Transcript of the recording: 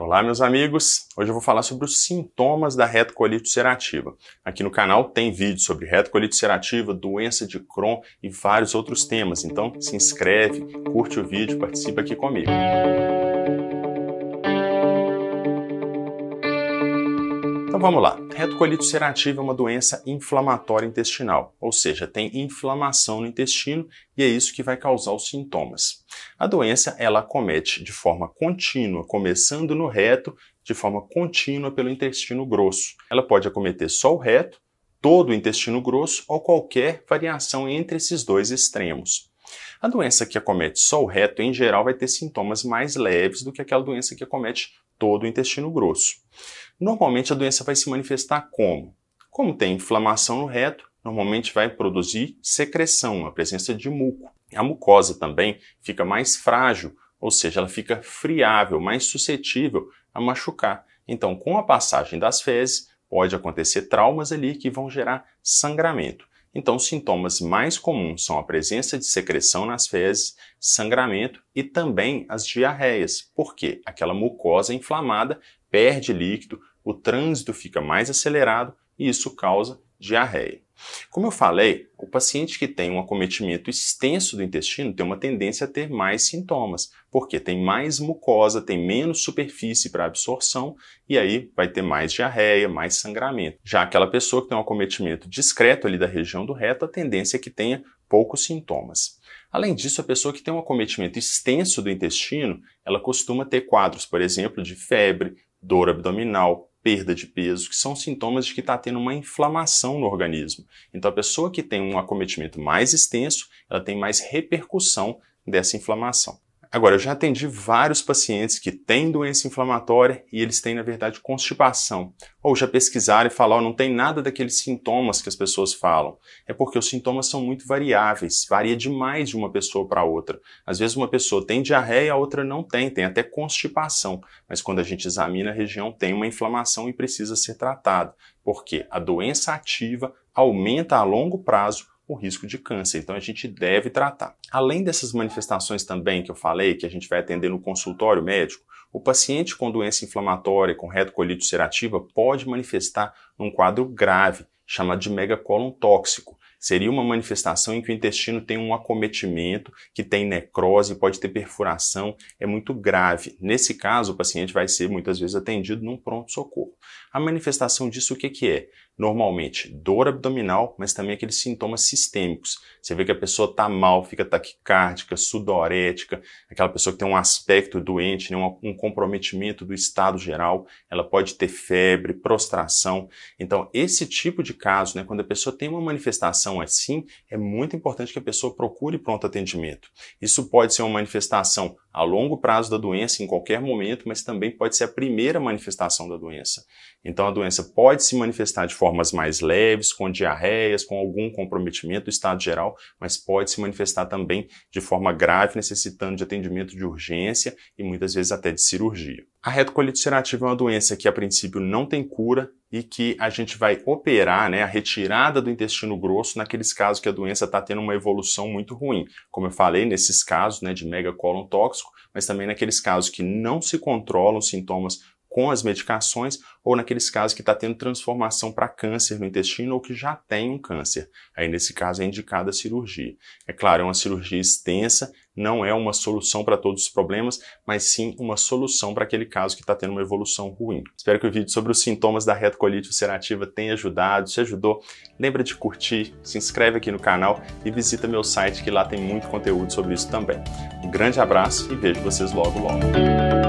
Olá, meus amigos! Hoje eu vou falar sobre os sintomas da retocolite ulcerativa. Aqui no canal tem vídeo sobre retocolite ulcerativa, doença de Crohn e vários outros temas. Então se inscreve, curte o vídeo, participa aqui comigo. Então vamos lá. Retocolite ulcerativa é uma doença inflamatória intestinal, ou seja, tem inflamação no intestino e é isso que vai causar os sintomas. A doença ela acomete de forma contínua, começando no reto, de forma contínua pelo intestino grosso. Ela pode acometer só o reto, todo o intestino grosso ou qualquer variação entre esses dois extremos. A doença que acomete só o reto, em geral, vai ter sintomas mais leves do que aquela doença que acomete todo o intestino grosso. Normalmente a doença vai se manifestar como? Como tem inflamação no reto, normalmente vai produzir secreção, a presença de muco. A mucosa também fica mais frágil, ou seja, ela fica friável, mais suscetível a machucar. Então, com a passagem das fezes, pode acontecer traumas ali que vão gerar sangramento. Então, os sintomas mais comuns são a presença de secreção nas fezes, sangramento e também as diarreias, porque aquela mucosa inflamada perde líquido, o trânsito fica mais acelerado e isso causa diarreia. Como eu falei, o paciente que tem um acometimento extenso do intestino tem uma tendência a ter mais sintomas, porque tem mais mucosa, tem menos superfície para absorção e aí vai ter mais diarreia, mais sangramento. Já aquela pessoa que tem um acometimento discreto ali da região do reto, a tendência é que tenha poucos sintomas. Além disso, a pessoa que tem um acometimento extenso do intestino, ela costuma ter quadros, por exemplo, de febre, dor abdominal, perda de peso, que são sintomas de que está tendo uma inflamação no organismo. Então, a pessoa que tem um acometimento mais extenso, ela tem mais repercussão dessa inflamação. Agora, eu já atendi vários pacientes que têm doença inflamatória e eles têm, na verdade, constipação. Ou já pesquisaram e falaram, não tem nada daqueles sintomas que as pessoas falam. É porque os sintomas são muito variáveis, varia demais de uma pessoa para outra. Às vezes uma pessoa tem diarreia, a outra não tem, tem até constipação. Mas quando a gente examina a região, tem uma inflamação e precisa ser tratada. Porque a doença ativa aumenta a longo prazo o risco de câncer. Então a gente deve tratar. Além dessas manifestações também que eu falei, que a gente vai atender no consultório médico, o paciente com doença inflamatória, com retocolite ulcerativa, pode manifestar num quadro grave, chamado de megacolon tóxico, Seria uma manifestação em que o intestino tem um acometimento, que tem necrose, pode ter perfuração, é muito grave. Nesse caso, o paciente vai ser muitas vezes atendido num pronto-socorro. A manifestação disso o que, que é? Normalmente, dor abdominal, mas também aqueles sintomas sistêmicos. Você vê que a pessoa está mal, fica taquicárdica, sudorética, aquela pessoa que tem um aspecto doente, né, um comprometimento do estado geral, ela pode ter febre, prostração. Então, esse tipo de caso, né, quando a pessoa tem uma manifestação situação assim, é muito importante que a pessoa procure pronto atendimento. Isso pode ser uma manifestação a longo prazo da doença, em qualquer momento, mas também pode ser a primeira manifestação da doença. Então, a doença pode se manifestar de formas mais leves, com diarreias, com algum comprometimento do estado geral, mas pode se manifestar também de forma grave, necessitando de atendimento de urgência e muitas vezes até de cirurgia. A retocolite ulcerativa é uma doença que a princípio não tem cura e que a gente vai operar né, a retirada do intestino grosso naqueles casos que a doença está tendo uma evolução muito ruim. Como eu falei, nesses casos né, de megacólon tóxico, mas também naqueles casos que não se controlam sintomas com as medicações ou naqueles casos que está tendo transformação para câncer no intestino ou que já tem um câncer. Aí, nesse caso, é indicada a cirurgia. É claro, é uma cirurgia extensa, não é uma solução para todos os problemas, mas sim uma solução para aquele caso que está tendo uma evolução ruim. Espero que o vídeo sobre os sintomas da retocolite ulcerativa tenha ajudado. Se ajudou, lembra de curtir, se inscreve aqui no canal e visita meu site que lá tem muito conteúdo sobre isso também. Um grande abraço e vejo vocês logo logo.